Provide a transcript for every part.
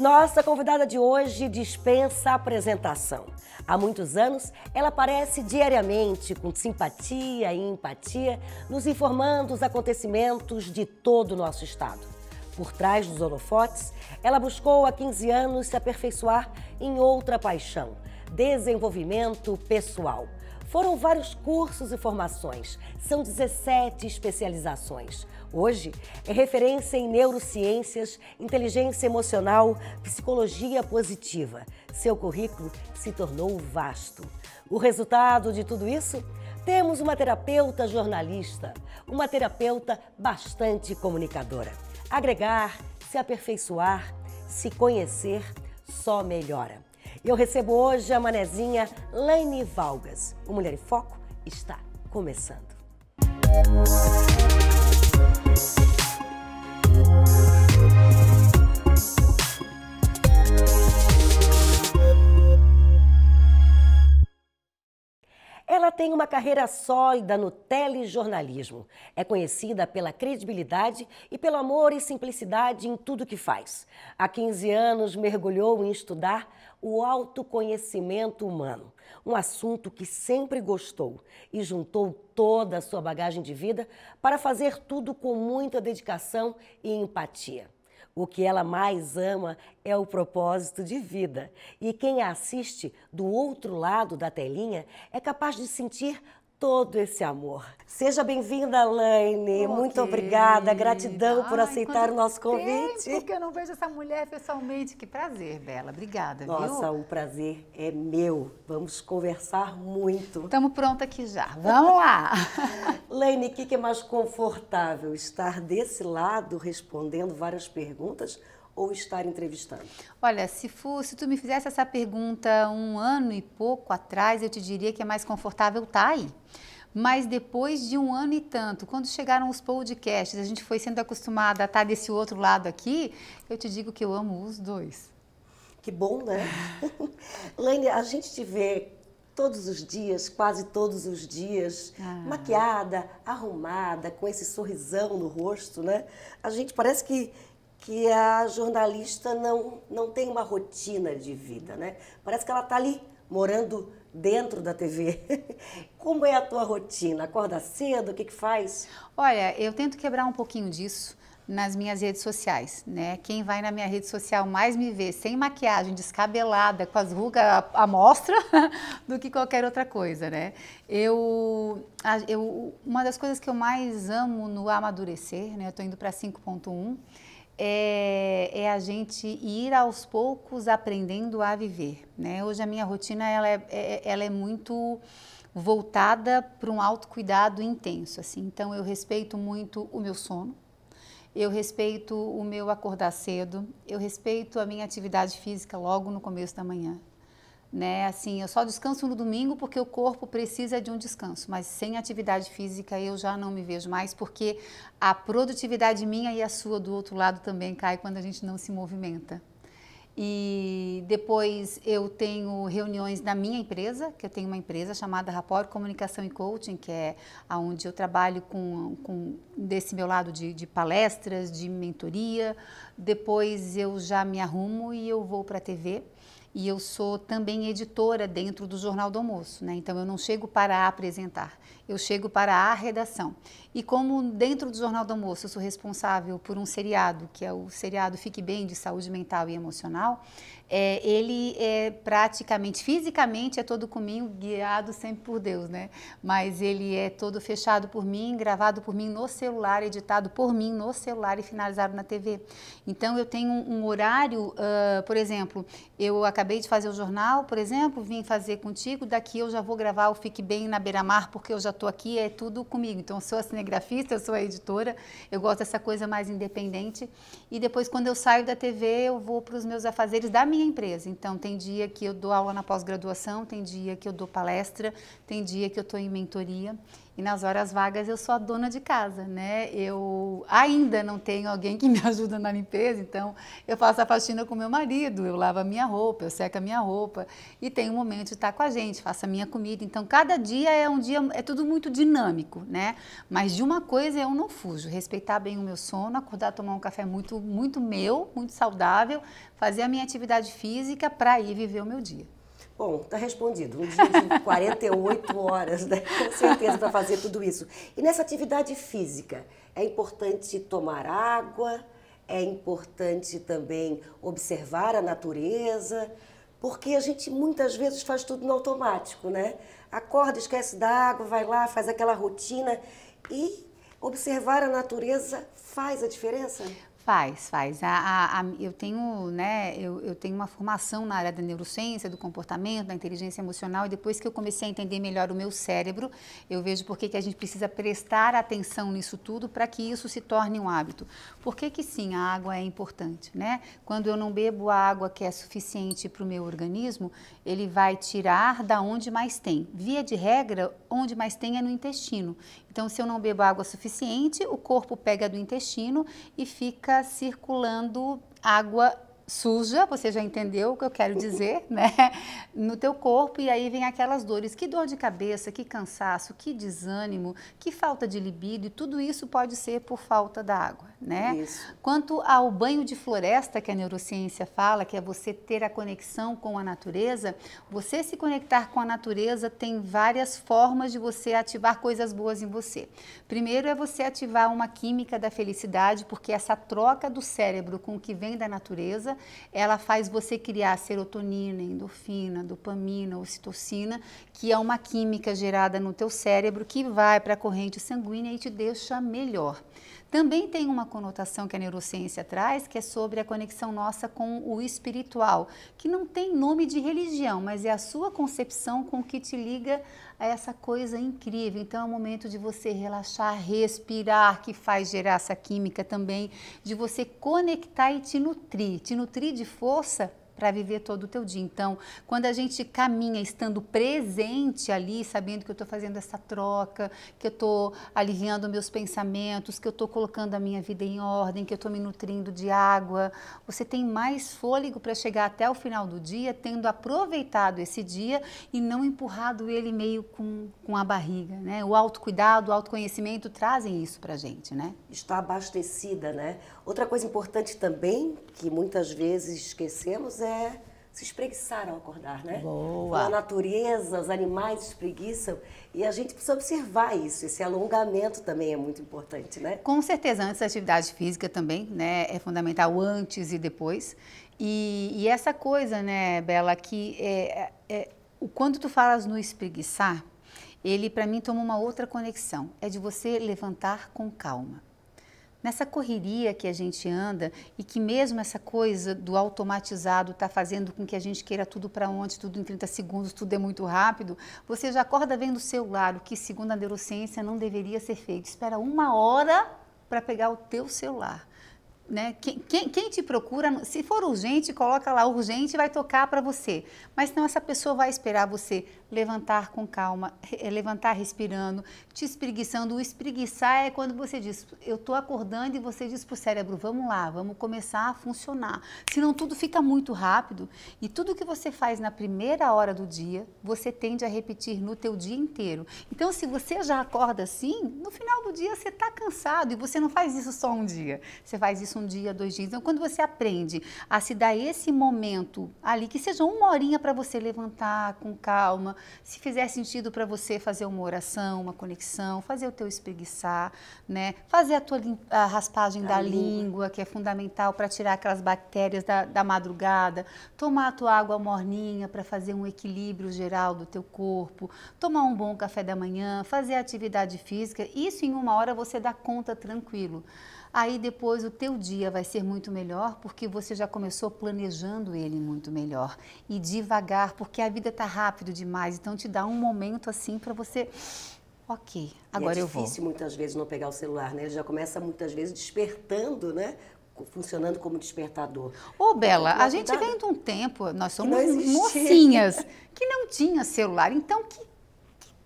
Nossa convidada de hoje dispensa apresentação. Há muitos anos, ela aparece diariamente com simpatia e empatia, nos informando os acontecimentos de todo o nosso estado. Por trás dos holofotes, ela buscou há 15 anos se aperfeiçoar em outra paixão, desenvolvimento pessoal. Foram vários cursos e formações, são 17 especializações. Hoje é referência em neurociências, inteligência emocional, psicologia positiva. Seu currículo se tornou vasto. O resultado de tudo isso? Temos uma terapeuta jornalista, uma terapeuta bastante comunicadora. Agregar, se aperfeiçoar, se conhecer só melhora. Eu recebo hoje a manezinha Laine Valgas. O Mulher em Foco está começando. Música Música Ela tem uma carreira sólida no telejornalismo. É conhecida pela credibilidade e pelo amor e simplicidade em tudo que faz. Há 15 anos mergulhou em estudar o autoconhecimento humano, um assunto que sempre gostou e juntou toda a sua bagagem de vida para fazer tudo com muita dedicação e empatia. O que ela mais ama é o propósito de vida. E quem assiste do outro lado da telinha é capaz de sentir todo esse amor. Seja bem-vinda, Laine. Okay. Muito obrigada. Gratidão Ai, por aceitar o nosso convite. Tempo que eu não vejo essa mulher pessoalmente. Que prazer, Bela. Obrigada, Nossa, viu? o prazer é meu. Vamos conversar muito. Estamos pronta aqui já. Vamos lá. Laine, o que, que é mais confortável? Estar desse lado, respondendo várias perguntas ou estar entrevistando? Olha, se, for, se tu me fizesse essa pergunta um ano e pouco atrás, eu te diria que é mais confortável estar tá aí. Mas depois de um ano e tanto, quando chegaram os podcasts, a gente foi sendo acostumada a estar tá desse outro lado aqui, eu te digo que eu amo os dois. Que bom, né? Lene, a gente te vê todos os dias, quase todos os dias, ah. maquiada, arrumada, com esse sorrisão no rosto, né? A gente parece que que a jornalista não, não tem uma rotina de vida, né? Parece que ela está ali, morando dentro da TV. Como é a tua rotina? Acorda cedo? O que, que faz? Olha, eu tento quebrar um pouquinho disso nas minhas redes sociais, né? Quem vai na minha rede social mais me vê sem maquiagem, descabelada, com as rugas à mostra, do que qualquer outra coisa, né? Eu, eu, uma das coisas que eu mais amo no amadurecer, né? Eu tô indo para 5.1 é, é, a gente ir aos poucos aprendendo a viver. Né? Hoje a minha rotina ela é, é, é ela é muito voltada para um autocuidado intenso. Assim. Então eu respeito muito o meu sono, eu respeito o meu acordar cedo, eu respeito a minha atividade física logo no começo da manhã né? Assim, eu só descanso no domingo porque o corpo precisa de um descanso, mas sem atividade física eu já não me vejo mais, porque a produtividade minha e a sua do outro lado também cai quando a gente não se movimenta. E depois eu tenho reuniões da minha empresa, que eu tenho uma empresa chamada Rapport Comunicação e Coaching, que é onde eu trabalho com, com desse meu lado de, de, palestras, de mentoria. Depois eu já me arrumo e eu vou para a TV e eu sou também editora dentro do Jornal do Almoço, né? então eu não chego para apresentar, eu chego para a redação. E como dentro do Jornal do Almoço eu sou responsável por um seriado, que é o seriado Fique Bem de Saúde Mental e Emocional, é, ele é praticamente, fisicamente é todo comigo, guiado sempre por Deus, né? Mas ele é todo fechado por mim, gravado por mim no celular, editado por mim no celular e finalizado na TV. Então eu tenho um, um horário, uh, por exemplo, eu acabei de fazer o jornal, por exemplo, vim fazer contigo, daqui eu já vou gravar o Fique Bem na Beira Mar, porque eu já estou aqui, é tudo comigo. Então eu sou a cinegrafista, eu sou a editora, eu gosto dessa coisa mais independente. E depois quando eu saio da TV, eu vou para os meus afazeres da minha minha empresa. Então, tem dia que eu dou aula na pós-graduação, tem dia que eu dou palestra, tem dia que eu estou em mentoria. E nas horas vagas eu sou a dona de casa, né? Eu ainda não tenho alguém que me ajuda na limpeza, então eu faço a faxina com meu marido, eu lavo a minha roupa, eu seco a minha roupa e tenho um momento de estar com a gente, faço a minha comida. Então cada dia é um dia, é tudo muito dinâmico, né? Mas de uma coisa eu não fujo, respeitar bem o meu sono, acordar, tomar um café muito, muito meu, muito saudável, fazer a minha atividade física para ir viver o meu dia. Bom, está respondido. Um dia de 48 horas, né? com certeza, para fazer tudo isso. E nessa atividade física, é importante tomar água, é importante também observar a natureza, porque a gente muitas vezes faz tudo no automático, né? Acorda, esquece da água, vai lá, faz aquela rotina e observar a natureza faz a diferença? Faz, faz. A, a, a, eu, tenho, né, eu, eu, tenho uma formação na área da neurociência, do comportamento, da inteligência emocional, e depois que eu comecei a entender melhor o meu cérebro, eu vejo por que, que a gente precisa prestar atenção nisso tudo para que isso se torne um hábito. Por que, que sim, a água é importante? Né? Quando eu não bebo a água que é suficiente para o meu organismo, ele vai tirar da onde mais tem. Via de regra, onde mais tem é no intestino. Então, se eu não bebo água suficiente, o corpo pega do intestino e fica circulando água suja, você já entendeu o que eu quero dizer, né? No teu corpo e aí vem aquelas dores, que dor de cabeça, que cansaço, que desânimo, que falta de libido e tudo isso pode ser por falta da água, né? Isso. Quanto ao banho de floresta que a neurociência fala, que é você ter a conexão com a natureza, você se conectar com a natureza tem várias formas de você ativar coisas boas em você. Primeiro é você ativar uma química da felicidade, porque essa troca do cérebro com o que vem da natureza ela faz você criar serotonina, endorfina, dopamina, ocitocina, que é uma química gerada no teu cérebro que vai para a corrente sanguínea e te deixa melhor também tem uma conotação que a neurociência traz, que é sobre a conexão nossa com o espiritual, que não tem nome de religião, mas é a sua concepção com que te liga a essa coisa incrível. Então é o momento de você relaxar, respirar, que faz gerar essa química também, de você conectar e te nutrir, te nutrir de força para viver todo o teu dia. Então, quando a gente caminha estando presente ali, sabendo que eu estou fazendo essa troca, que eu estou aliviando meus pensamentos, que eu estou colocando a minha vida em ordem, que eu estou me nutrindo de água, você tem mais fôlego para chegar até o final do dia, tendo aproveitado esse dia e não empurrado ele meio com, com a barriga. Né? O autocuidado, o autoconhecimento trazem isso para a gente. Né? Está abastecida, né? Outra coisa importante também, que muitas vezes esquecemos, é é se espreguiçar ao acordar, né? Boa. A natureza, os animais espreguiçam e a gente precisa observar isso. Esse alongamento também é muito importante, né? Com certeza, antes da atividade física também, né? É fundamental antes e depois. E, e essa coisa, né, Bela, que é, é, é quando tu falas no espreguiçar, ele para mim toma uma outra conexão. É de você levantar com calma nessa correria que a gente anda e que mesmo essa coisa do automatizado está fazendo com que a gente queira tudo para onde tudo em 30 segundos, tudo é muito rápido, você já acorda vendo o celular, o que segundo a neurociência não deveria ser feito. Espera uma hora para pegar o teu celular. Né? Quem, quem, quem, te procura, se for urgente, coloca lá urgente vai tocar para você. Mas não, essa pessoa vai esperar você levantar com calma, eh, levantar respirando, te espreguiçando. O espreguiçar é quando você diz, eu estou acordando e você diz para o cérebro, vamos lá, vamos começar a funcionar. Senão tudo fica muito rápido e tudo que você faz na primeira hora do dia, você tende a repetir no teu dia inteiro. Então, se você já acorda assim, no final do dia você está cansado e você não faz isso só um dia. Você faz isso um dia, dois dias. Então, quando você aprende a se dar esse momento ali, que seja uma horinha para você levantar com calma, se fizer sentido para você fazer uma oração, uma conexão, fazer o teu espreguiçar, né? Fazer a tua a raspagem a da língua. língua. que é fundamental para tirar aquelas bactérias da, da madrugada, tomar a tua água morninha para fazer um equilíbrio geral do teu corpo, tomar um bom café da manhã, fazer atividade física, isso em uma hora você dá conta tranquilo aí depois o teu dia vai ser muito melhor porque você já começou planejando ele muito melhor e devagar, porque a vida tá rápido demais, então te dá um momento assim para você OK, agora é eu vou. É difícil muitas vezes não pegar o celular, né? Ele já começa muitas vezes despertando, né? funcionando como despertador. Ô, então, Bela, a gente vem de um tempo, nós somos mocinhas, que não tinha celular. Então, que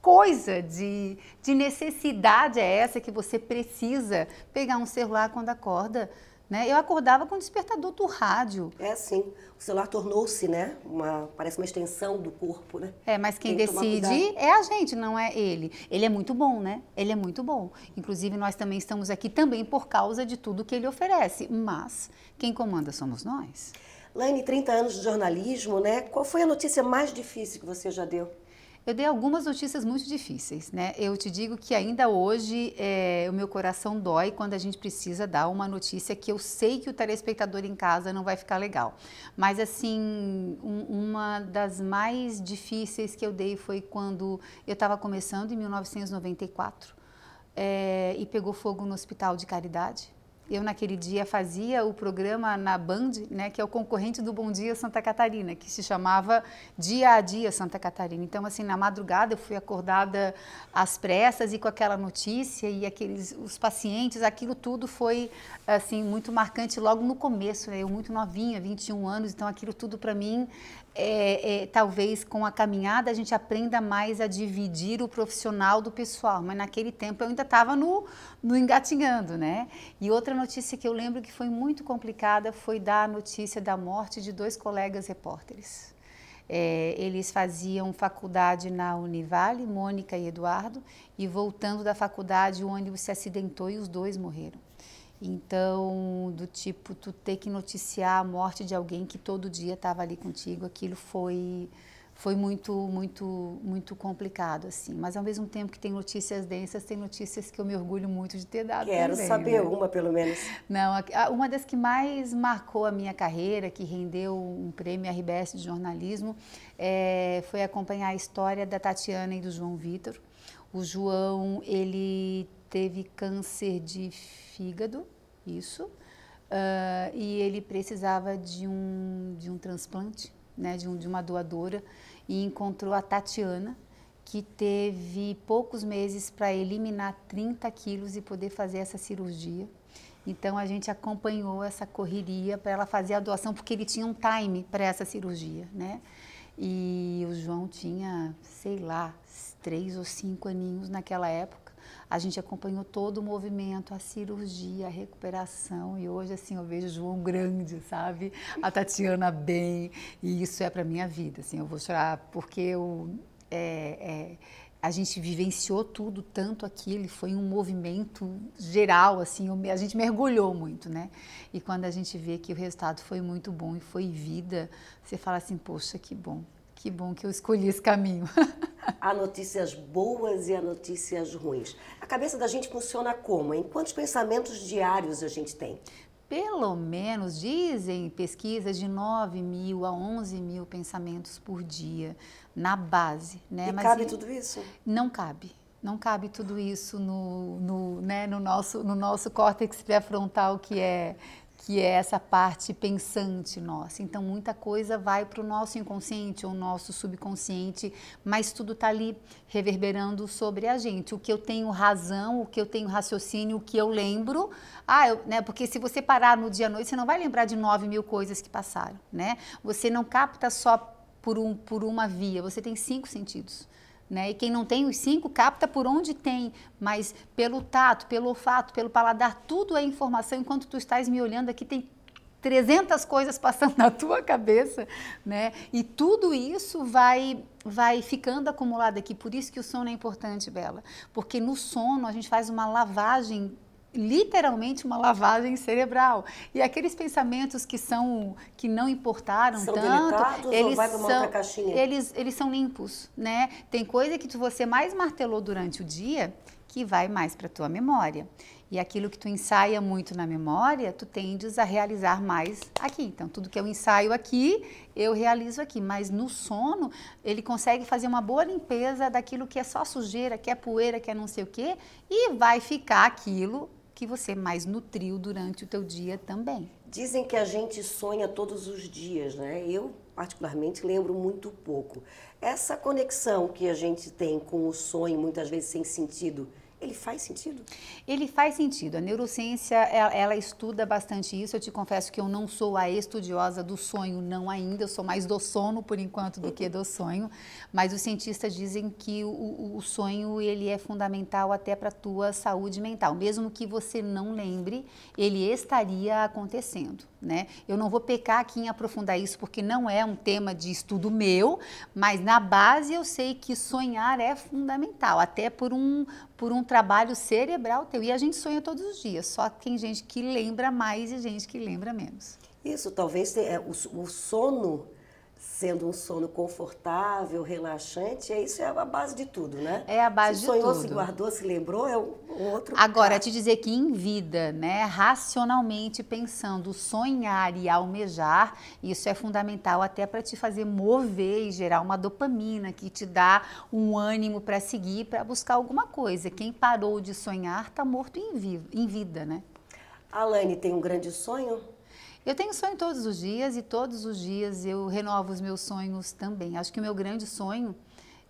coisa de, de necessidade é essa que você precisa pegar um celular quando acorda? Né? Eu acordava com o despertador do rádio. É, sim. O celular tornou-se, né? Uma, parece uma extensão do corpo, né? É, mas quem que decide é a gente, não é ele. Ele é muito bom, né? Ele é muito bom. Inclusive, nós também estamos aqui também por causa de tudo que ele oferece. Mas quem comanda somos nós. Laine, 30 anos de jornalismo, né? Qual foi a notícia mais difícil que você já deu? Eu dei algumas notícias muito difíceis, né? Eu te digo que ainda hoje é, o meu coração dói quando a gente precisa dar uma notícia que eu sei que o telespectador em casa não vai ficar legal. Mas, assim, um, uma das mais difíceis que eu dei foi quando eu estava começando em 1994 é, eh, e pegou fogo no hospital de caridade. Eu, naquele dia, fazia o programa na Band, né, que é o concorrente do Bom Dia Santa Catarina, que se chamava Dia a Dia Santa Catarina. Então, assim, na madrugada eu fui acordada às pressas e com aquela notícia e aqueles, os pacientes, aquilo tudo foi, assim, muito marcante logo no começo. Né? Eu muito novinha, 21 anos, então aquilo tudo para mim é, é, talvez com a caminhada a gente aprenda mais a dividir o profissional do pessoal, mas naquele tempo eu ainda estava no, no engatinhando, né? E outra notícia que eu lembro que foi muito complicada foi da notícia da morte de dois colegas repórteres. É, eles faziam faculdade na Univale, Mônica e Eduardo, e voltando da faculdade o ônibus se acidentou e os dois morreram. Então, do tipo, tu ter que noticiar a morte de alguém que todo dia estava ali contigo, aquilo foi foi muito muito muito complicado assim mas ao mesmo tempo que tem notícias densas tem notícias que eu me orgulho muito de ter dado quero também, saber né? uma pelo menos não uma das que mais marcou a minha carreira que rendeu um prêmio RBS de jornalismo é, foi acompanhar a história da Tatiana e do João Vitor o João ele teve câncer de fígado, isso, uh, e ele precisava de um, de um transplante, né, de, um, de uma doadora, e encontrou a Tatiana, que teve poucos meses para eliminar 30 quilos e poder fazer essa cirurgia. Então a gente acompanhou essa correria para ela fazer a doação, porque ele tinha um time para essa cirurgia, né? E o João tinha, sei lá, três ou cinco aninhos naquela época. A gente acompanhou todo o movimento, a cirurgia, a recuperação e hoje assim eu vejo João grande, sabe? A Tatiana bem e isso é para minha vida, assim eu vou chorar porque eu é, é, a gente vivenciou tudo tanto aquilo, foi um movimento geral, assim, a gente mergulhou muito, né? E quando a gente vê que o resultado foi muito bom e foi vida, você fala assim, poxa, que bom. Que bom que eu escolhi esse caminho. há notícias boas e há notícias ruins. A cabeça da gente funciona como? Em quantos pensamentos diários a gente tem? Pelo menos, dizem pesquisas, de 9 mil a 11 mil pensamentos por dia, na base. Né? E Mas cabe e... tudo isso? Não cabe não cabe tudo isso no, no, né, no, nosso, no nosso córtex pré-frontal, que é que é essa parte pensante nossa. Então, muita coisa vai para o nosso inconsciente ou nosso subconsciente, mas tudo está ali reverberando sobre a gente. O que eu tenho razão, o que eu tenho raciocínio, o que eu lembro. Ah, eu, né, porque se você parar no dia à noite, você não vai lembrar de nove mil coisas que passaram, né? Você não capta só por, um, por uma via, você tem cinco sentidos. Né? E quem não tem os cinco capta por onde tem, mas pelo tato, pelo olfato, pelo paladar, tudo é informação. Enquanto tu estás me olhando aqui, tem 300 coisas passando na tua cabeça, né? E tudo isso vai vai ficando acumulado aqui. Por isso que o sono é importante, Bela, porque no sono a gente faz uma lavagem literalmente uma lavagem cerebral. E aqueles pensamentos que são que não importaram são tanto, eles são eles eles são limpos, né? Tem coisa que tu, você mais martelou durante o dia que vai mais para tua memória. E aquilo que tu ensaia muito na memória, tu tendes a realizar mais aqui. Então, tudo que eu ensaio aqui, eu realizo aqui. Mas no sono, ele consegue fazer uma boa limpeza daquilo que é só sujeira, que é poeira, que é não sei o quê, e vai ficar aquilo que você mais nutriu durante o teu dia também. Dizem que a gente sonha todos os dias, né? Eu particularmente lembro muito pouco. Essa conexão que a gente tem com o sonho, muitas vezes sem sentido, ele faz sentido? Ele faz sentido. A neurociência, ela, é, ela, estuda bastante isso. Eu te confesso que eu não sou a estudiosa do sonho, não ainda. Eu sou mais do sono, por enquanto, do que do sonho. Mas os cientistas dizem que o, o sonho, ele é fundamental até para a tua saúde mental. Mesmo que você não lembre, ele estaria acontecendo. Né? Eu não vou pecar aqui em aprofundar isso porque não é um tema de estudo meu, mas na base eu sei que sonhar é fundamental, até por um, por um trabalho cerebral teu. E a gente sonha todos os dias, só tem gente que lembra mais e gente que lembra menos. Isso, talvez é, o sono sendo um sono confortável, relaxante, é isso é a base de tudo, né? É a base se de sonhou, tudo. Se guardou, se lembrou, é o outro. Agora, te dizer que em vida, né, racionalmente pensando, sonhar e almejar, isso é fundamental até para te fazer mover e gerar uma dopamina que te dá um ânimo para seguir, para buscar alguma coisa. Quem parou de sonhar está morto em, vi em vida, né? Alane tem um grande sonho? Eu tenho sonho todos os dias e todos os dias eu renovo os meus sonhos também. Acho que o meu grande sonho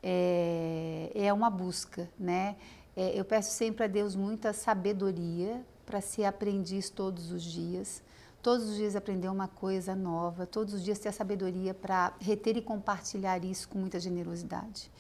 é, é uma busca, né? É, eu peço sempre a Deus muita sabedoria para ser aprendiz todos os dias. Todos os dias aprender uma coisa nova, todos os dias ter a sabedoria para reter e compartilhar isso com muita generosidade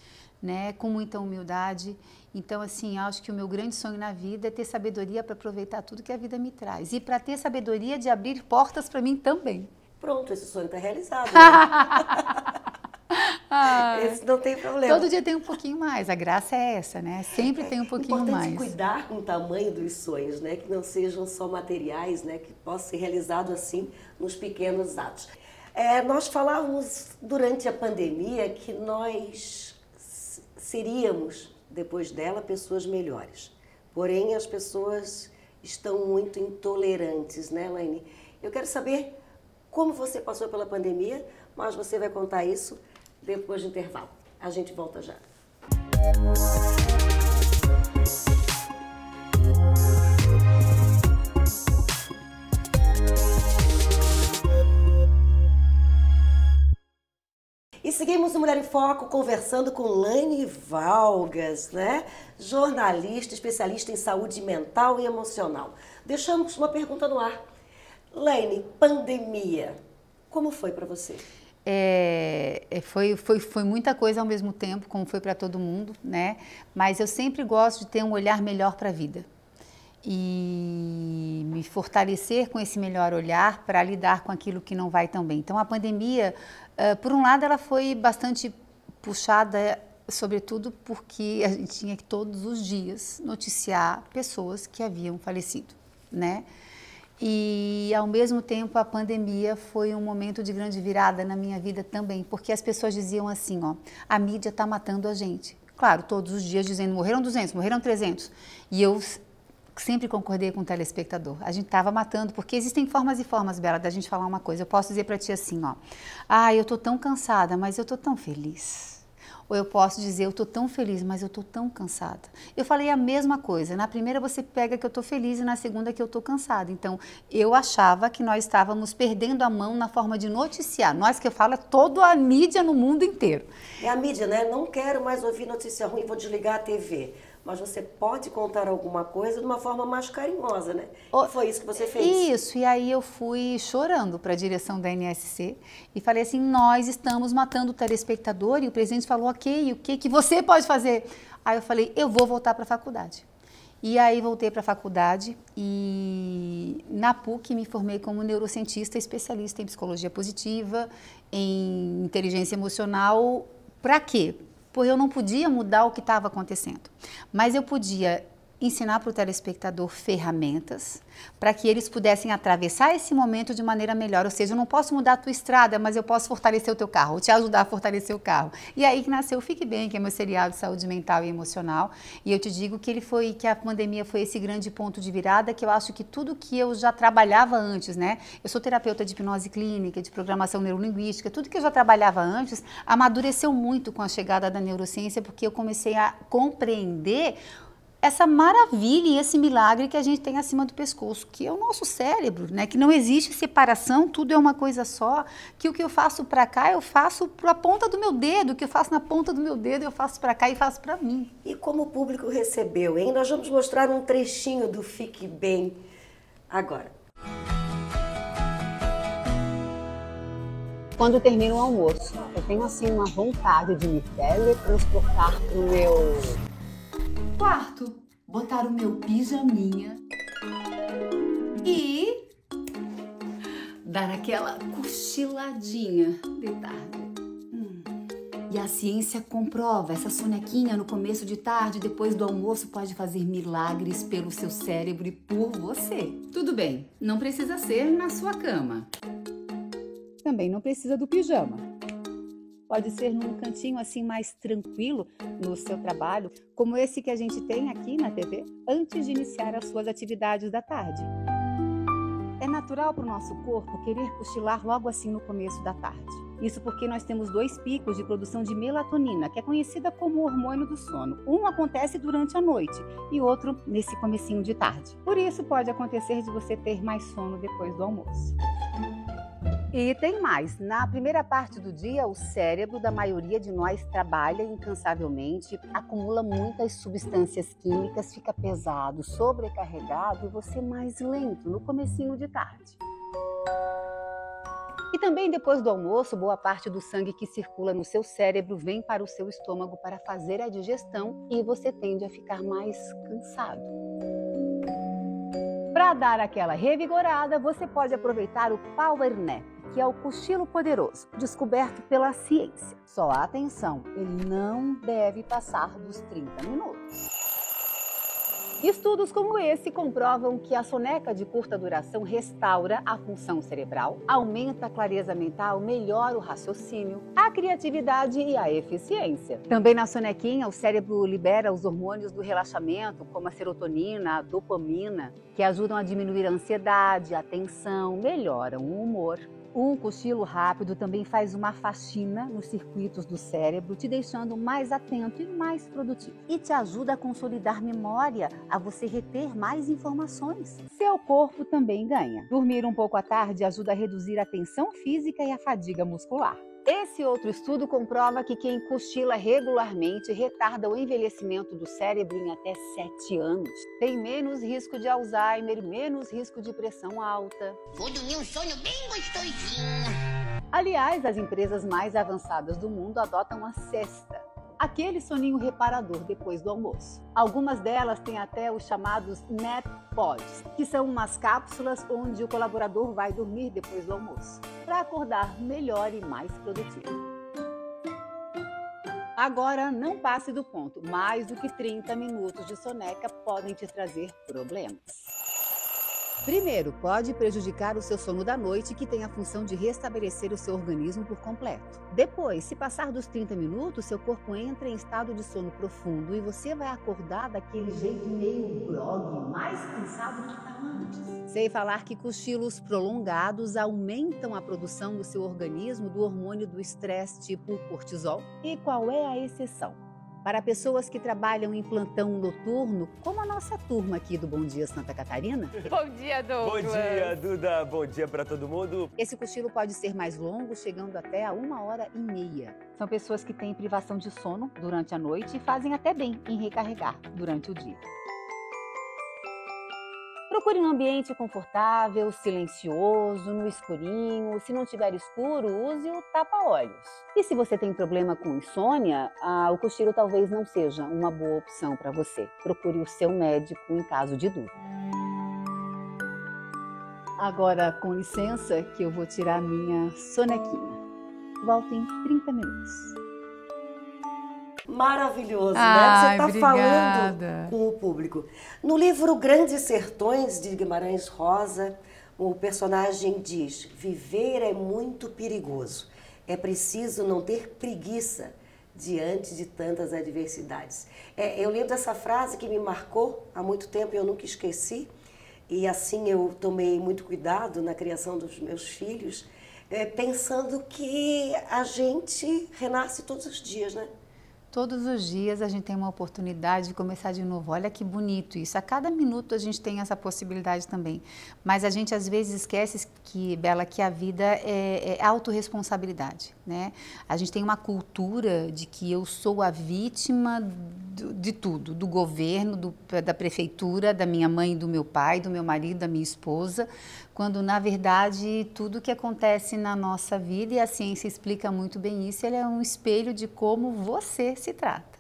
né, com muita humildade. Então, assim, acho que o meu grande sonho na vida é ter sabedoria para aproveitar tudo que a vida me traz e para ter sabedoria de abrir portas para mim também. Pronto, esse sonho está realizado. Né? ah, esse não tem problema. Todo dia tem um pouquinho mais, a graça é essa, né? Sempre tem um pouquinho importante mais. importante cuidar com o tamanho dos sonhos, né? Que não sejam só materiais, né? Que possa ser realizado assim nos pequenos atos. É, nós falávamos durante a pandemia que nós seríamos, depois dela, pessoas melhores. Porém, as pessoas estão muito intolerantes, né, Laine? Eu quero saber como você passou pela pandemia, mas você vai contar isso depois do intervalo. A gente volta já. Música seguimos o Mulher em Foco conversando com Laine Valgas, né? Jornalista, especialista em saúde mental e emocional. Deixamos uma pergunta no ar. Laine, pandemia, como foi para você? É, é, foi, foi, foi muita coisa ao mesmo tempo, como foi para todo mundo, né? Mas eu sempre gosto de ter um olhar melhor para a vida e me fortalecer com esse melhor olhar para lidar com aquilo que não vai tão bem. Então, a pandemia, eh, por um lado, ela foi bastante puxada, sobretudo porque a gente tinha que todos os dias noticiar pessoas que haviam falecido, né? E ao mesmo tempo a pandemia foi um momento de grande virada na minha vida também, porque as pessoas diziam assim, ó, a mídia está matando a gente. Claro, todos os dias dizendo morreram 200, morreram 300. E eu sempre concordei com o telespectador. A gente estava matando, porque existem formas e formas, Bela, da gente falar uma coisa. Eu posso dizer para ti assim, ó, ah, eu tô tão cansada, mas eu tô tão feliz. Ou eu posso dizer, eu tô tão feliz, mas eu tô tão cansada. Eu falei a mesma coisa. Na primeira você pega que eu tô feliz e na segunda que eu tô cansada. Então, eu achava que nós estávamos perdendo a mão na forma de noticiar. Nós que eu falo é toda a mídia no mundo inteiro. É a mídia, né? Não quero mais ouvir notícia ruim, vou desligar a TV mas você pode contar alguma coisa de uma forma mais carinhosa, né? E foi isso que você fez. Isso, e aí eu fui chorando para a direção da NSC e falei assim: nós estamos matando o telespectador, e o presidente falou, ok, o que, que você pode fazer? Aí eu falei, eu vou voltar para a faculdade. E aí voltei para a faculdade e na PUC me formei como neurocientista especialista em psicologia positiva, em inteligência emocional. Para quê? porque eu não podia mudar o que estava acontecendo. Mas eu podia ensinar para o telespectador ferramentas para que eles pudessem atravessar esse momento de maneira melhor. Ou seja, eu não posso mudar a tua estrada, mas eu posso fortalecer o teu carro, te ajudar a fortalecer o carro. E aí que nasceu o Fique Bem, que é meu seriado de saúde mental e emocional. E eu te digo que ele foi, que a pandemia foi esse grande ponto de virada, que eu acho que tudo que eu já trabalhava antes, né? Eu sou terapeuta de hipnose clínica, de programação neurolinguística, tudo que eu já trabalhava antes amadureceu muito com a chegada da neurociência, porque eu comecei a compreender essa maravilha e esse milagre que a gente tem acima do pescoço, que é o nosso cérebro, né? Que não existe separação, tudo é uma coisa só, que o que eu faço para cá, eu faço para a ponta do meu dedo, o que eu faço na ponta do meu dedo, eu faço para cá e faço para mim. E como o público recebeu, hein? Nós vamos mostrar um trechinho do Fique Bem agora. Quando termino o almoço, eu tenho assim uma vontade de me teletransportar para o meu quarto, botar o meu pijaminha e dar aquela cochiladinha de tarde. Hum. E a ciência comprova, essa sonequinha no começo de tarde, depois do almoço, pode fazer milagres pelo seu cérebro e por você. Tudo bem, não precisa ser na sua cama. Também não precisa do pijama pode ser num cantinho assim mais tranquilo no seu trabalho, como esse que a gente tem aqui na TV, antes de iniciar as suas atividades da tarde. É natural para o nosso corpo querer cochilar logo assim no começo da tarde. Isso porque nós temos dois picos de produção de melatonina, que é conhecida como hormônio do sono. Um acontece durante a noite e outro nesse comecinho de tarde. Por isso pode acontecer de você ter mais sono depois do almoço. E tem mais. Na primeira parte do dia, o cérebro da maioria de nós trabalha incansavelmente, acumula muitas substâncias químicas, fica pesado, sobrecarregado e você mais lento no comecinho de tarde. E também depois do almoço, boa parte do sangue que circula no seu cérebro vem para o seu estômago para fazer a digestão e você tende a ficar mais cansado. Para dar aquela revigorada, você pode aproveitar o Power Nap que é o cochilo poderoso, descoberto pela ciência. Só atenção, ele não deve passar dos 30 minutos. Estudos como esse comprovam que a soneca de curta duração restaura a função cerebral, aumenta a clareza mental, melhora o raciocínio, a criatividade e a eficiência. Também na sonequinha, o cérebro libera os hormônios do relaxamento, como a serotonina, a dopamina, que ajudam a diminuir a ansiedade, a tensão, melhoram o humor. Um cochilo rápido também faz uma faxina nos circuitos do cérebro, te deixando mais atento e mais produtivo. E te ajuda a consolidar memória, a você reter mais informações. Seu corpo também ganha. Dormir um pouco à tarde ajuda a reduzir a tensão física e a fadiga muscular. Esse outro estudo comprova que quem cochila regularmente retarda o envelhecimento do cérebro em até 7 anos. Tem menos risco de Alzheimer, menos risco de pressão alta. Vou dormir um sonho bem gostosinho. Aliás, as empresas mais avançadas do mundo adotam a cesta aquele soninho reparador depois do almoço. Algumas delas têm até os chamados nap pods, que são umas cápsulas onde o colaborador vai dormir depois do almoço, para acordar melhor e mais produtivo. Agora, não passe do ponto. Mais do que 30 minutos de soneca podem te trazer problemas. Primeiro, pode prejudicar o seu sono da noite, que tem a função de restabelecer o seu organismo por completo. Depois, se passar dos 30 minutos, seu corpo entra em estado de sono profundo e você vai acordar daquele jeito meio grog, mais cansado que estava antes. Sem falar que cochilos prolongados aumentam a produção no seu organismo do hormônio do estresse tipo cortisol. E qual é a exceção? para pessoas que trabalham em plantão noturno, como a nossa turma aqui do Bom Dia Santa Catarina. Bom dia, Douglas. Bom dia, Duda. Bom dia para todo mundo. Esse cochilo pode ser mais longo, chegando até a uma hora e meia. São pessoas que têm privação de sono durante a noite e fazem até bem em recarregar durante o dia. Procure um ambiente confortável, silencioso, no escurinho. Se não tiver escuro, use o tapa-olhos. E se você tem problema com insônia, ah, o cochilo talvez não seja uma boa opção para você. Procure o seu médico em caso de dúvida. Agora, com licença, que eu vou tirar minha sonequinha. Volto em 30 minutos maravilhoso, né? Você está falando com o público. No livro Grandes Sertões, de Guimarães Rosa, o personagem diz: viver é muito perigoso. É preciso não ter preguiça diante de tantas adversidades. É, eu lembro dessa frase que me marcou há muito tempo e eu nunca esqueci. E assim eu tomei muito cuidado na criação dos meus filhos, é, pensando que a gente renasce todos os dias, né? Todos os dias a gente tem uma oportunidade de começar de novo. Olha que bonito isso. A cada minuto a gente tem essa possibilidade também. Mas a gente às vezes esquece que, Bela, que a vida é, é autorresponsabilidade. Né? A gente tem uma cultura de que eu sou a vítima do, de tudo, do governo, do, da prefeitura, da minha mãe, do meu pai, do meu marido, da minha esposa, quando na verdade tudo que acontece na nossa vida e a ciência explica muito bem isso, ela é um espelho de como você se trata.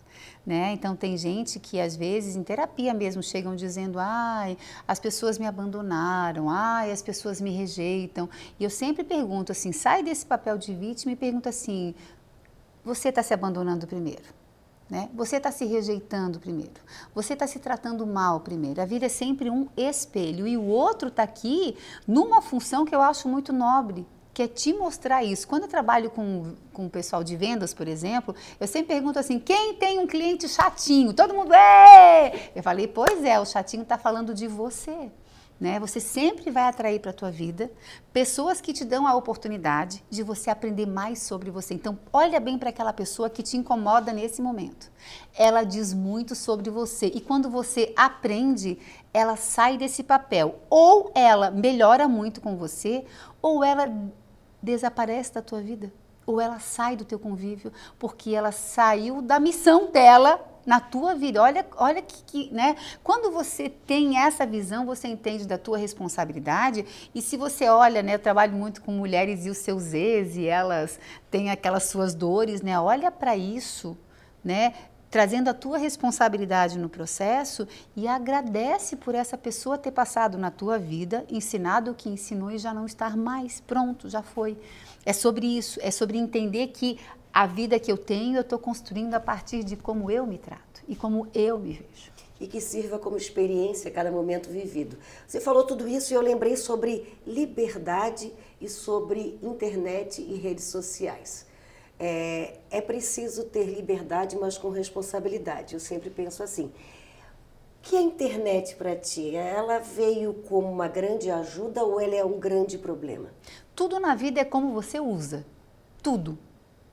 Né? Então tem gente que às vezes em terapia mesmo chegam dizendo: "Ai, as pessoas me abandonaram, ai, as pessoas me rejeitam". E eu sempre pergunto assim: "Sai desse papel de vítima e pergunta assim: você está se abandonando primeiro?" Né? Você está se rejeitando primeiro, você está se tratando mal primeiro. A vida é sempre um espelho e o outro está aqui numa função que eu acho muito nobre, que é te mostrar isso. Quando eu trabalho com, com o pessoal de vendas, por exemplo, eu sempre pergunto assim: quem tem um cliente chatinho? Todo mundo, é! Eu falei: pois é, o chatinho está falando de você. Né? Você sempre vai atrair para a tua vida pessoas que te dão a oportunidade de você aprender mais sobre você. Então, olha bem para aquela pessoa que te incomoda nesse momento. Ela diz muito sobre você e quando você aprende, ela sai desse papel. Ou ela melhora muito com você, ou ela desaparece da tua vida ou ela sai do teu convívio porque ela saiu da missão dela na tua vida. Olha, olha que, que, né? Quando você tem essa visão, você entende da tua responsabilidade e se você olha, né, eu trabalho muito com mulheres e os seus ex e elas têm aquelas suas dores, né? Olha para isso, né? trazendo a tua responsabilidade no processo e agradece por essa pessoa ter passado na tua vida, ensinado o que ensinou e já não estar mais. Pronto, já foi. É sobre isso, é sobre entender que a vida que eu tenho eu estou construindo a partir de como eu me trato e como eu me vejo. E que sirva como experiência cada momento vivido. Você falou tudo isso e eu lembrei sobre liberdade e sobre internet e redes sociais. É, é preciso ter liberdade, mas com responsabilidade. Eu sempre penso assim. O que a é internet para ti? Ela veio como uma grande ajuda ou ela é um grande problema? Tudo na vida é como você usa. Tudo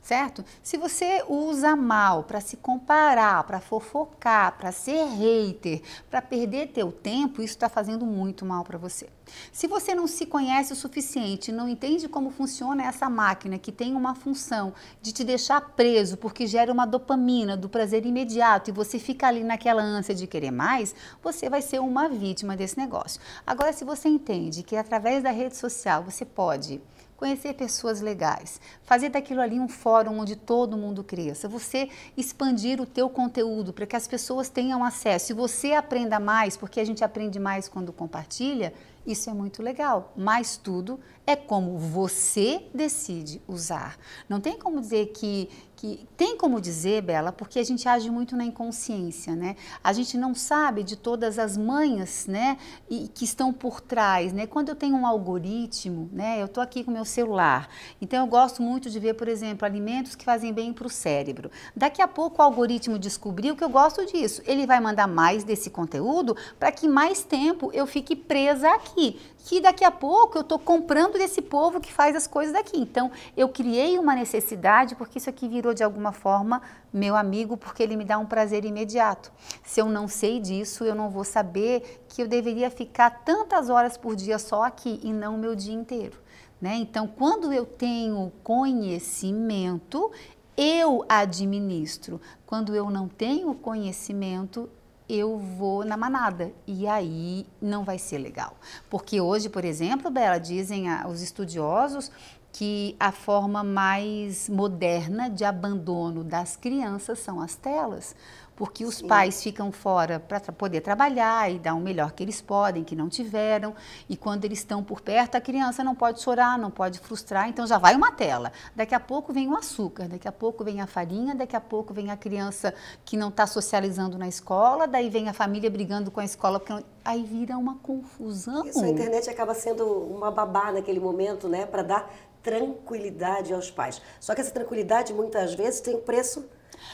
certo? Se você usa mal para se comparar, para fofocar, para ser hater, para perder teu tempo, isso está fazendo muito mal para você. Se você não se conhece o suficiente, não entende como funciona essa máquina que tem uma função de te deixar preso porque gera uma dopamina do prazer imediato e você fica ali naquela ânsia de querer mais, você vai ser uma vítima desse negócio. Agora, se você entende que através da rede social você pode conhecer pessoas legais, fazer daquilo ali um fórum onde todo mundo cresça, você expandir o teu conteúdo para que as pessoas tenham acesso e você aprenda mais, porque a gente aprende mais quando compartilha, isso é muito legal, mas tudo é como você decide usar. Não tem como dizer que, que tem como dizer, Bela, porque a gente age muito na inconsciência, né? A gente não sabe de todas as manhas, né, e que estão por trás, né? Quando eu tenho um algoritmo, né, eu tô aqui com meu celular. Então eu gosto muito de ver, por exemplo, alimentos que fazem bem para o cérebro. Daqui a pouco o algoritmo descobriu que eu gosto disso. Ele vai mandar mais desse conteúdo para que mais tempo eu fique presa aqui que daqui a pouco eu estou comprando desse povo que faz as coisas daqui. Então, eu criei uma necessidade porque isso aqui virou de alguma forma meu amigo, porque ele me dá um prazer imediato. Se eu não sei disso, eu não vou saber que eu deveria ficar tantas horas por dia só aqui e não o meu dia inteiro. Né? Então, quando eu tenho conhecimento, eu administro. Quando eu não tenho conhecimento, eu vou na manada. E aí não vai ser legal. Porque hoje, por exemplo, Bela, dizem a, os estudiosos que a forma mais moderna de abandono das crianças são as telas, porque os Sim. pais ficam fora para poder trabalhar e dar o melhor que eles podem, que não tiveram, e quando eles estão por perto, a criança não pode chorar, não pode frustrar, então já vai uma tela. Daqui a pouco vem o açúcar, daqui a pouco vem a farinha, daqui a pouco vem a criança que não está socializando na escola, daí vem a família brigando com a escola, porque não... aí vira uma confusão. Isso, a internet acaba sendo uma babá naquele momento, né, para dar tranquilidade aos pais. Só que essa tranquilidade muitas vezes tem preço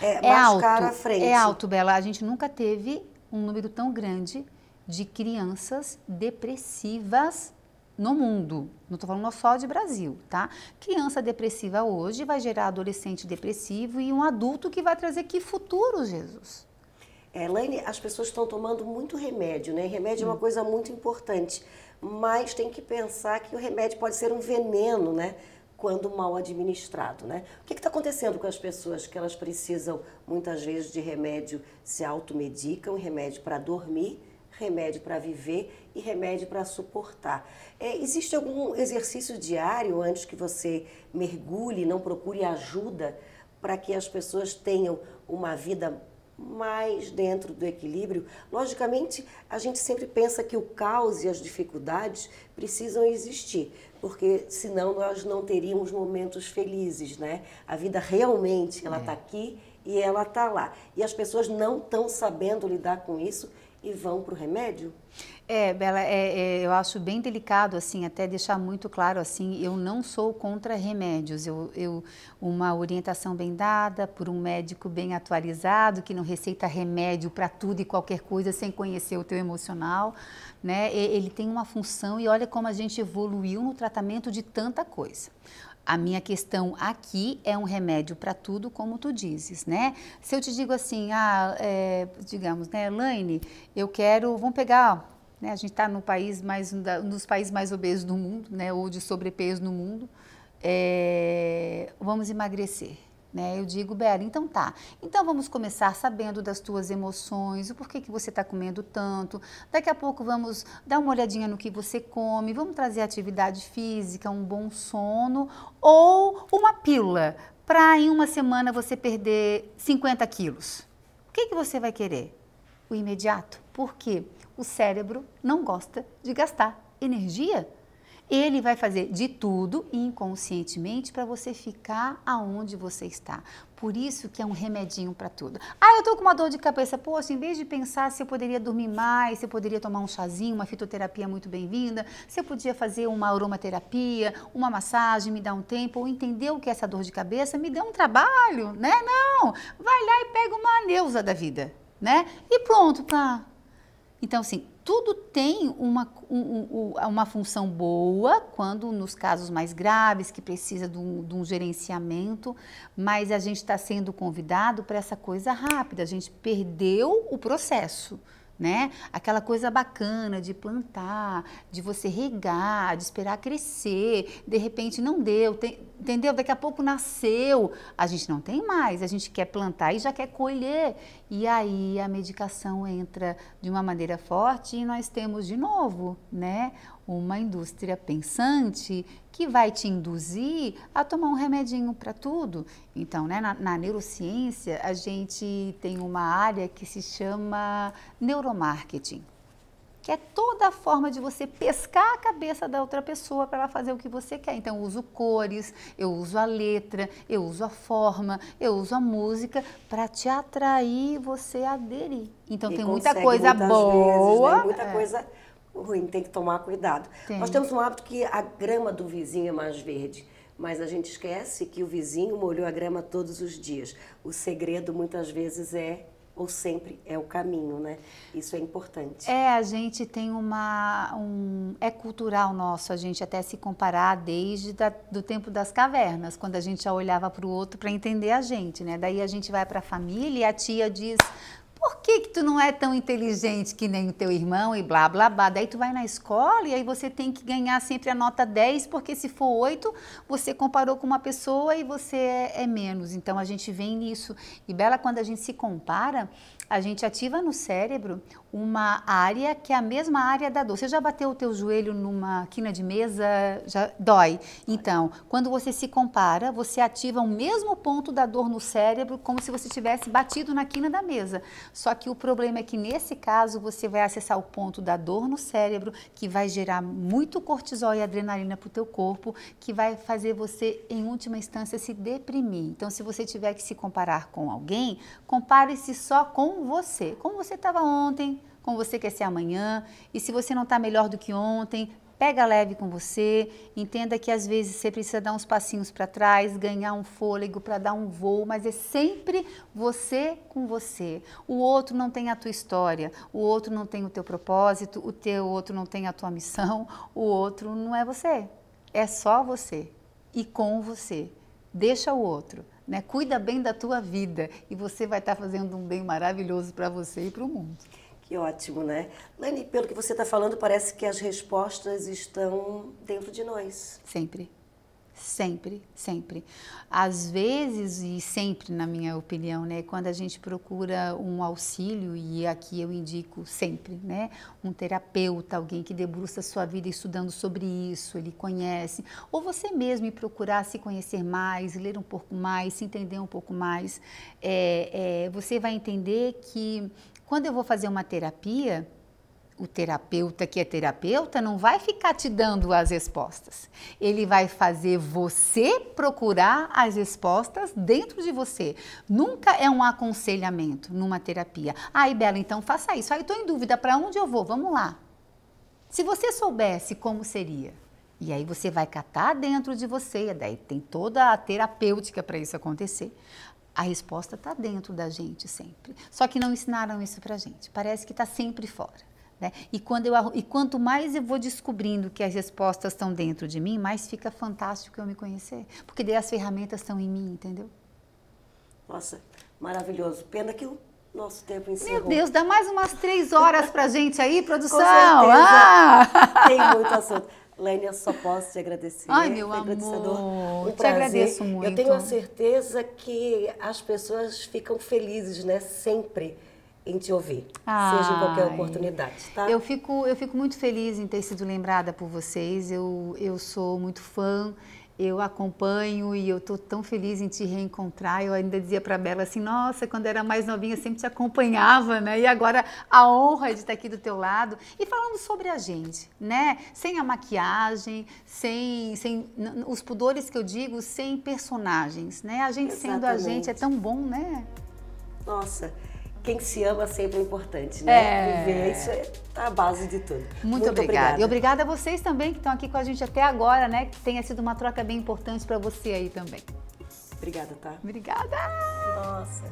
é, é alto, frente. É alto, Bela. A gente nunca teve um número tão grande de crianças depressivas no mundo. Não estou falando só de Brasil, tá? Criança depressiva hoje vai gerar adolescente depressivo e um adulto que vai trazer que futuro, Jesus? É, Elaine, as pessoas estão tomando muito remédio, né? Remédio hum. é uma hum. coisa muito importante, mas tem que pensar que o remédio pode ser um veneno, né? quando mal administrado, né? O que está acontecendo com as pessoas que elas precisam muitas vezes de remédio, se automedicam, remédio para dormir, remédio para viver e remédio para suportar. É, existe algum exercício diário antes que você mergulhe, não procure ajuda para que as pessoas tenham uma vida mas dentro do equilíbrio. Logicamente, a gente sempre pensa que o caos e as dificuldades precisam existir, porque senão nós não teríamos momentos felizes, né? A vida realmente ela está é. Tá aqui e ela está lá. E as pessoas não estão sabendo lidar com isso e vão para o remédio? É, Bela, é, é, eu acho bem delicado, assim, até deixar muito claro, assim, eu não sou contra remédios. Eu, eu, uma orientação bem dada, por um médico bem atualizado, que não receita remédio para tudo e qualquer coisa sem conhecer o teu emocional, né? Ele tem uma função e olha como a gente evoluiu no tratamento de tanta coisa. A minha questão aqui é um remédio para tudo, como tu dizes, né? Se eu te digo assim, ah, é, digamos, né, Elaine, eu quero, vamos pegar, né, a gente está no país mais, um dos países mais obesos do mundo, né, ou de sobrepeso no mundo, é, vamos emagrecer. Né? Eu digo, Bela, então tá. Então vamos começar sabendo das tuas emoções, o porquê que você está comendo tanto. Daqui a pouco vamos dar uma olhadinha no que você come, vamos trazer atividade física, um bom sono ou uma pílula para em uma semana você perder 50 quilos. O que, que você vai querer? O imediato. Por quê? O cérebro não gosta de gastar energia ele vai fazer de tudo inconscientemente para você ficar aonde você está. Por isso que é um remedinho para tudo. Ah, eu estou com uma dor de cabeça. Poxa, em vez de pensar se eu poderia dormir mais, se eu poderia tomar um chazinho, uma fitoterapia muito bem-vinda, se eu podia fazer uma aromaterapia, uma massagem, me dar um tempo, ou entender o que é essa dor de cabeça, me dá um trabalho, né? Não, vai lá e pega uma neusa da vida, né? E pronto, pá. Então, assim, tudo tem uma, um, um, uma função boa quando nos casos mais graves que precisa de um, de um gerenciamento, mas a gente está sendo convidado para essa coisa rápida, a gente perdeu o processo né? Aquela coisa bacana de plantar, de você regar, de esperar crescer, de repente não deu, tem, entendeu? Daqui a pouco nasceu, a gente não tem mais, a gente quer plantar e já quer colher. E aí a medicação entra de uma maneira forte e nós temos de novo, né? uma indústria pensante que vai te induzir a tomar um remedinho para tudo. Então, né, na, na, neurociência, a gente tem uma área que se chama neuromarketing, que é toda a forma de você pescar a cabeça da outra pessoa para ela fazer o que você quer. Então, eu uso cores, eu uso a letra, eu uso a forma, eu uso a música para te atrair e você aderir. Então, e tem muita coisa boa. Vezes, né? Muita é. coisa ruim, tem que tomar cuidado. Sim. Nós temos um hábito que a grama do vizinho é mais verde, mas a gente esquece que o vizinho molhou a grama todos os dias. O segredo muitas vezes é ou sempre é o caminho, né? Isso é importante. É, a gente tem uma um é cultural nosso, a gente até se comparar desde da, do tempo das cavernas, quando a gente já olhava para o outro para entender a gente, né? Daí a gente vai para a família e a tia diz por que que tu não é tão inteligente que nem o teu irmão e blá, blá, blá. Daí tu vai na escola e aí você tem que ganhar sempre a nota 10, porque se for 8, você comparou com uma pessoa e você é, é menos. Então a gente vem nisso. E Bela, quando a gente se compara, a gente ativa no cérebro uma área que é a mesma área da dor. Você já bateu o teu joelho numa quina de mesa, já dói. Então, quando você se compara, você ativa o mesmo ponto da dor no cérebro como se você tivesse batido na quina da mesa. Só que o problema é que nesse caso você vai acessar o ponto da dor no cérebro que vai gerar muito cortisol e adrenalina para o teu corpo, que vai fazer você em última instância se deprimir. Então, se você tiver que se comparar com alguém, compare-se só com com você. Como você estava ontem, como você quer ser amanhã. E se você não está melhor do que ontem, pega leve com você, entenda que às vezes você precisa dar uns passinhos para trás, ganhar um fôlego para dar um voo, mas é sempre você com você. O outro não tem a tua história, o outro não tem o teu propósito, o teu outro não tem a tua missão, o outro não é você. É só você e com você. Deixa o outro né? Cuida bem da tua vida e você vai estar tá fazendo um bem maravilhoso para você e para o mundo. Que ótimo, né? Lani, pelo que você está falando, parece que as respostas estão dentro de nós. Sempre. Sempre, sempre. Às vezes, e sempre na minha opinião, né, quando a gente procura um auxílio, e aqui eu indico sempre, né, um terapeuta, alguém que debruça sua vida estudando sobre isso, ele conhece, ou você mesmo ir procurar se conhecer mais, ler um pouco mais, se entender um pouco mais, é, é, você vai entender que quando eu vou fazer uma terapia, o terapeuta que é terapeuta não vai ficar te dando as respostas. Ele vai fazer você procurar as respostas dentro de você. Nunca é um aconselhamento numa terapia. Aí, ah, Bela, então faça isso. Aí ah, estou em dúvida, para onde eu vou? Vamos lá. Se você soubesse como seria. E aí você vai catar dentro de você, e daí tem toda a terapêutica para isso acontecer. A resposta está dentro da gente sempre. Só que não ensinaram isso para gente. Parece que está sempre fora. Né? E, quando eu, e quanto mais eu vou descobrindo que as respostas estão dentro de mim, mais fica fantástico eu me conhecer. Porque daí as ferramentas estão em mim, entendeu? Nossa, maravilhoso. Pena que o nosso tempo encerrou. Meu Deus, dá mais umas três horas pra gente aí, produção. Com certeza. Ah! Tem muito assunto. Lênia, só posso te agradecer. Ai, meu amor. Um eu te agradeço muito. Eu tenho a certeza que as pessoas ficam felizes, né? Sempre em te ouvir, seja em qualquer oportunidade, tá? Eu fico, eu fico muito feliz em ter sido lembrada por vocês. Eu, eu sou muito fã, eu acompanho e eu tô tão feliz em te reencontrar. Eu ainda dizia para Bela assim, nossa, quando era mais novinha eu sempre te acompanhava, né? E agora a honra de estar aqui do teu lado e falando sobre a gente, né? Sem a maquiagem, sem, sem os pudores que eu digo, sem personagens, né? A gente Exatamente. sendo a gente é tão bom, né? Nossa, quem se ama sempre é importante, né? É. Viver, isso é tá a base de tudo. Muito, Muito obrigada. obrigada. E obrigada a vocês também que estão aqui com a gente até agora, né? Que tenha sido uma troca bem importante para você aí também. Obrigada, tá? Obrigada! Nossa!